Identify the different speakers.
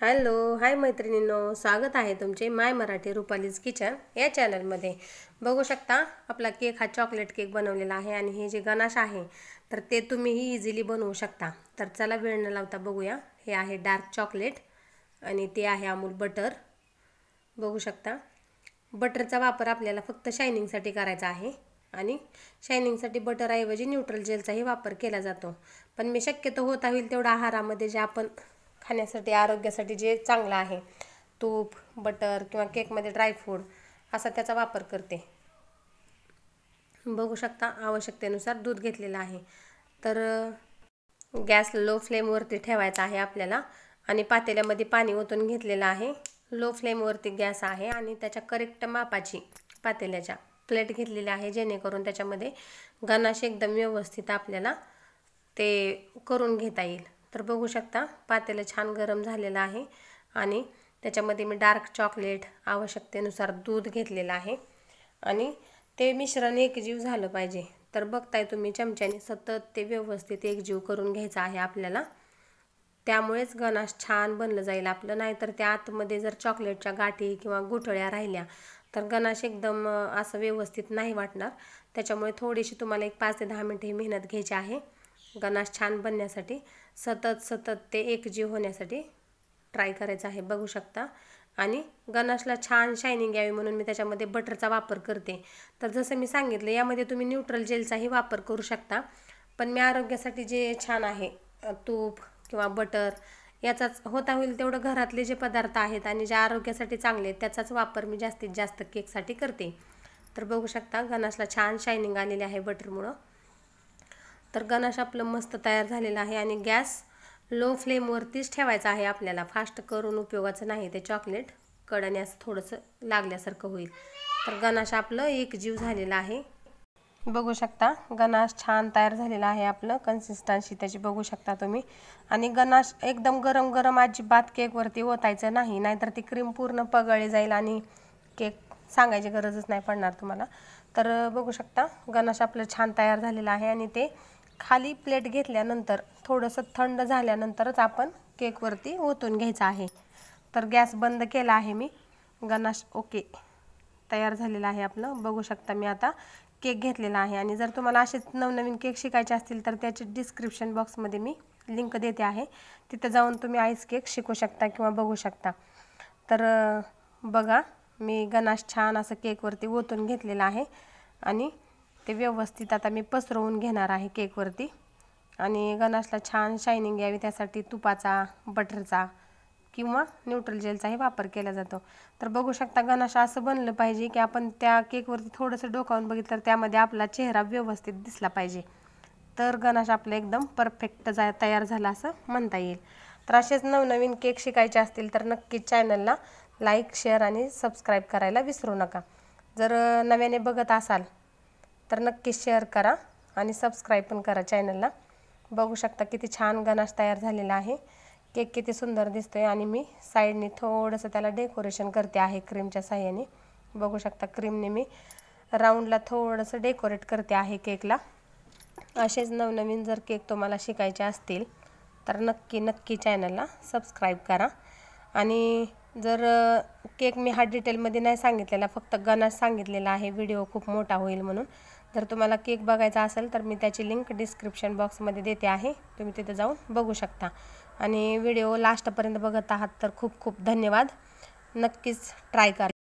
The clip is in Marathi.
Speaker 1: हॅलो हाय मैत्रिणींनो स्वागत आहे तुमचे माय मराठी रुपालीज किचन या चॅनलमध्ये बघू शकता आपला केक हा चॉकलेट केक बनवलेला आहे आणि हे जे गणाश आहे तर ते तुम्हीही इझिली बनवू शकता तर चला वेळ न लावता बघूया हे आहे डार्क चॉकलेट आणि ते आहे अमूल बटर बघू शकता बटरचा वापर आपल्याला फक्त शायनिंगसाठी करायचा आहे आणि शायनिंगसाठी बटरऐवजी न्यूट्रल जेलचाही वापर केला जातो पण मी शक्यतो होता होईल तेवढा आहारामध्ये जे आपण खाण्यासाठी आरोग्यासाठी जे चांगलं आहे तूप बटर किंवा केकमध्ये ड्रायफ्रूट असा त्याचा वापर करते बघू शकता आवश्यकतेनुसार दूध घेतलेलं आहे तर गॅस लो फ्लेमवरती ठेवायचा आहे आपल्याला आणि पातेल्यामध्ये पाणी ओतून घेतलेलं आहे लो फ्लेमवरती गॅस आहे आणि त्याच्या करेक्ट मापाची पातेल्याच्या प्लेट घेतलेली आहे जेणेकरून त्याच्यामध्ये गणाशी एकदम व्यवस्थित आपल्याला ते करून घेता येईल तर बघू शकता पातेलं छान गरम झालेलं आहे आणि त्याच्यामध्ये मी डार्क चॉकलेट आवश्यकतेनुसार दूध घेतलेलं आहे आणि ते मिश्रण एकजीव झालं पाहिजे तर बघताय तुम्ही चमच्याने सतत ते व्यवस्थित एकजीव करून घ्यायचं आहे आपल्याला त्यामुळेच गणाश छान बनलं जाईल आपलं नाहीतर त्या आतमध्ये जर चॉकलेटच्या गाठी किंवा गुठळ्या राहिल्या तर गणाश एकदम असं व्यवस्थित नाही वाटणार त्याच्यामुळे थोडीशी तुम्हाला एक पाच ते दहा ही मेहनत घ्यायची आहे गनाश छान बनण्यासाठी सतत सतत ते एकजीव होण्यासाठी ट्राय करायचं आहे बघू शकता आणि गणाशला छान शायनिंग यावी म्हणून मी त्याच्यामध्ये बटरचा वापर करते तर जसं मी सांगितलं यामध्ये तुम्ही न्यूट्रल जेलचाही वापर करू शकता पण मी आरोग्यासाठी जे छान आहे तूप किंवा बटर याचाच होता होईल तेवढं घरातले जे पदार्थ आहेत आणि जे आरोग्यासाठी चांगले आहेत त्याचाच वापर मी जास्तीत जास्त केकसाठी करते तर बघू शकता गणाशला छान शायनिंग आलेली आहे बटरमुळं तर गणेश आपलं मस्त तयार झालेलं आहे आणि गॅस लो फ्लेमवरतीच ठेवायचा आहे आपल्याला फास्ट करून उपयोगाचं नाही ते चॉकलेट कडण्यास थोडंसं लागल्यासारखं होईल तर गणाश आपलं एक जीव झालेला आहे बघू शकता गणाश छान तयार झालेला आहे आपलं कन्सिस्टन्सी त्याची बघू शकता तुम्ही आणि गणाश एकदम गरम गरम अजिबात केकवरती ओतायचं नाही नाहीतर ती क्रीम पूर्ण पगळली जाईल आणि केक सांगायची गरजच नाही पडणार तुम्हाला तर बघू शकता गणाश आपलं छान तयार झालेलं आहे आणि ते खाली प्लेट घेतल्यानंतर थोडंसं थंड झाल्यानंतरच आपण केकवरती ओतून घ्यायचं आहे तर गॅस बंद केला आहे मी गणाश ओके तयार झालेला आहे आपलं बघू शकता मी आता केक घेतलेला आहे आणि जर तुम्हाला असेच नवनवीन केक शिकायचे असतील तर त्याचे डिस्क्रिप्शन बॉक्समध्ये मी लिंक देते आहे तिथं जाऊन तुम्ही आईस केक शिकू शकता किंवा बघू शकता तर बघा मी गणाश छान असं केकवरती ओतून घेतलेला आहे आणि ते व्यवस्थित आता मी पसरवून घेणार आहे केकवरती आणि गणाशला छान शायनिंग यावी त्यासाठी तुपाचा बटरचा किंवा न्यूट्रल जेलचाही वापर केला जातो तर बघू शकता गणाश असं बनलं पाहिजे की आपण त्या केकवरती थोडंसं डोकावून बघितलं तर त्यामध्ये आपला चेहरा व्यवस्थित दिसला पाहिजे तर गणाश आपलं एकदम परफेक्ट जा तयार झाला असं म्हणता येईल तर असेच नवनवीन केक शिकायचे असतील तर नक्कीच चॅनलला लाईक शेअर आणि सबस्क्राईब करायला विसरू नका जर नव्याने बघत असाल तर नक्कीच शेअर करा आणि सबस्क्राईब पण करा चॅनलला बघू शकता किती छान गणाश तयार झालेला आहे केक किती सुंदर दिसतोय आणि मी साईडने थोडंसं त्याला डेकोरेशन करते आहे क्रीमच्या साह्याने बघू शकता क्रीमने मी राऊंडला थोडंसं डेकोरेट करते आहे केकला असेच नवनवीन जर केक तुम्हाला शिकायचे असतील तर नक्की नक्की चॅनलला सबस्क्राईब करा आणि जर केक मी हा डिटेलमध्ये नाही सांगितलेला फक्त गणाश सांगितलेला आहे व्हिडिओ खूप मोठा होईल म्हणून जर तुम्हाला केक बघायचा असेल तर मी त्याची लिंक डिस्क्रिप्शन बॉक्समध्ये देते आहे तुम्ही तिथे जाऊन बघू शकता आणि व्हिडिओ लास्टपर्यंत बघत आहात तर खूप खूप धन्यवाद नक्कीच ट्राय करा